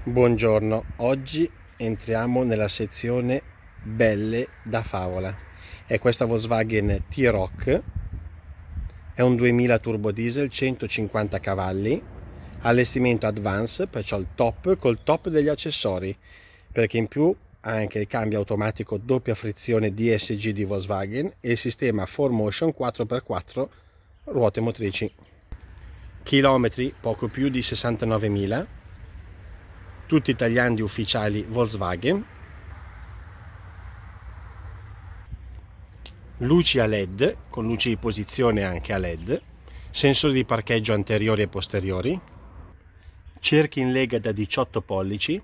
Buongiorno, oggi entriamo nella sezione belle da favola. È questa Volkswagen T-Rock, è un 2000 turbo diesel, 150 cavalli, allestimento advance, perciò il top col top degli accessori, perché in più ha anche il cambio automatico doppia frizione DSG di Volkswagen e il sistema 4Motion 4x4 ruote motrici. Chilometri poco più di 69.000 tutti tagliandi ufficiali Volkswagen luci a led con luci di posizione anche a led sensori di parcheggio anteriori e posteriori cerchi in lega da 18 pollici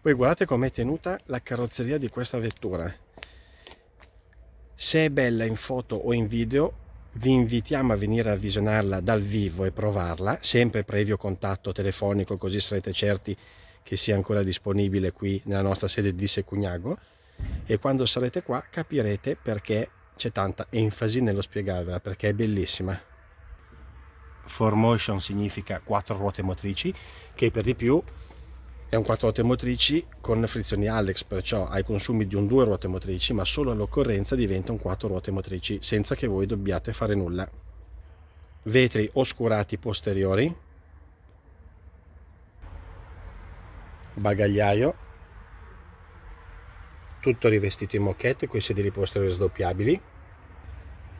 poi guardate com'è tenuta la carrozzeria di questa vettura se è bella in foto o in video vi invitiamo a venire a visionarla dal vivo e provarla, sempre previo contatto telefonico così sarete certi che sia ancora disponibile qui nella nostra sede di Secugnago e quando sarete qua capirete perché c'è tanta enfasi nello spiegarvela, perché è bellissima. 4Motion significa quattro ruote motrici che per di più è un 4 ruote motrici con frizioni Alex, perciò ha i consumi di un 2 ruote motrici, ma solo all'occorrenza diventa un 4 ruote motrici senza che voi dobbiate fare nulla. Vetri oscurati posteriori, bagagliaio, tutto rivestito in moquette con i sedili posteriori sdoppiabili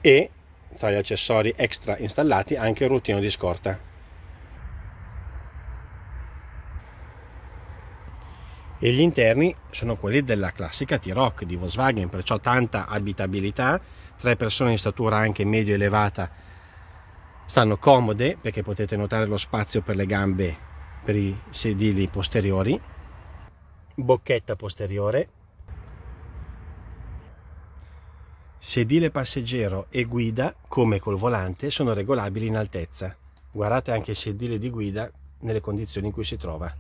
e tra gli accessori extra installati anche il routino di scorta. e gli interni sono quelli della classica T-Rock di Volkswagen, perciò tanta abitabilità, tre persone in statura anche medio elevata stanno comode perché potete notare lo spazio per le gambe per i sedili posteriori, bocchetta posteriore, sedile passeggero e guida come col volante sono regolabili in altezza. Guardate anche il sedile di guida nelle condizioni in cui si trova.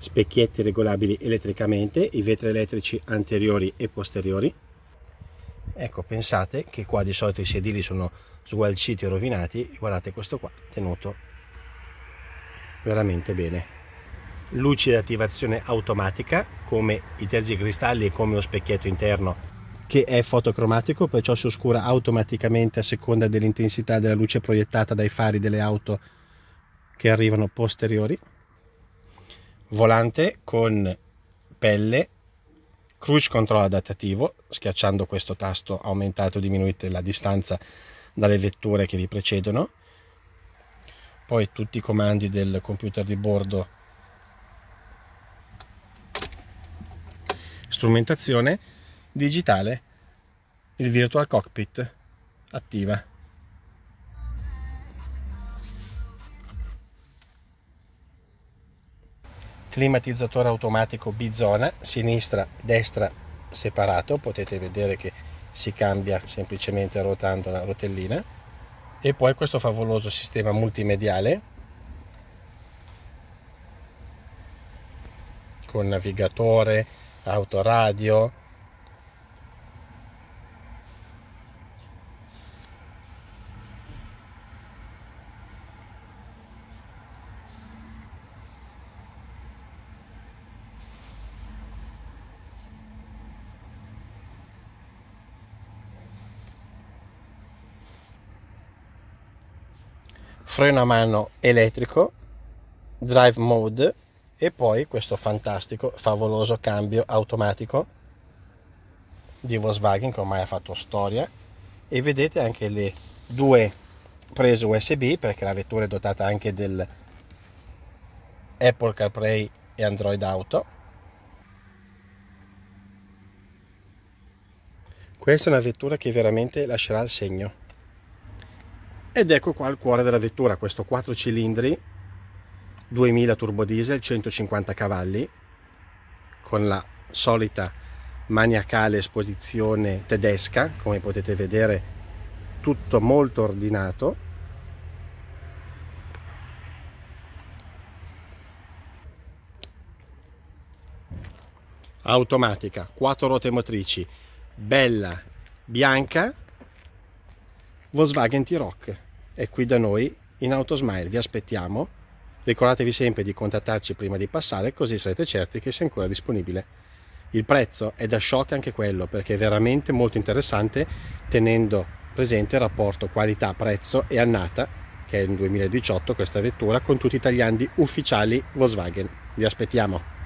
specchietti regolabili elettricamente, i vetri elettrici anteriori e posteriori. Ecco, pensate che qua di solito i sedili sono sgualciti o rovinati, guardate questo qua, tenuto veramente bene. Luci di attivazione automatica, come i cristalli e come lo specchietto interno che è fotocromatico, perciò si oscura automaticamente a seconda dell'intensità della luce proiettata dai fari delle auto che arrivano posteriori volante con pelle, cruise control adattativo, schiacciando questo tasto aumentate o diminuite la distanza dalle vetture che vi precedono, poi tutti i comandi del computer di bordo, strumentazione digitale, il virtual cockpit attiva. climatizzatore automatico bizona, sinistra, destra separato, potete vedere che si cambia semplicemente ruotando la rotellina e poi questo favoloso sistema multimediale con navigatore, autoradio, freno a mano elettrico, drive mode e poi questo fantastico, favoloso cambio automatico di Volkswagen che ormai ha fatto storia e vedete anche le due prese USB perché la vettura è dotata anche del Apple CarPlay e Android Auto. Questa è una vettura che veramente lascerà il segno ed ecco qua il cuore della vettura questo 4 cilindri 2000 turbo diesel 150 cavalli con la solita maniacale esposizione tedesca come potete vedere tutto molto ordinato automatica, quattro ruote motrici, bella, bianca Volkswagen T-Rock è qui da noi in Autosmile, vi aspettiamo. Ricordatevi sempre di contattarci prima di passare così sarete certi che sia ancora disponibile. Il prezzo è da shock anche quello perché è veramente molto interessante tenendo presente il rapporto qualità-prezzo e annata che è in 2018 questa vettura con tutti i tagliandi ufficiali Volkswagen. Vi aspettiamo!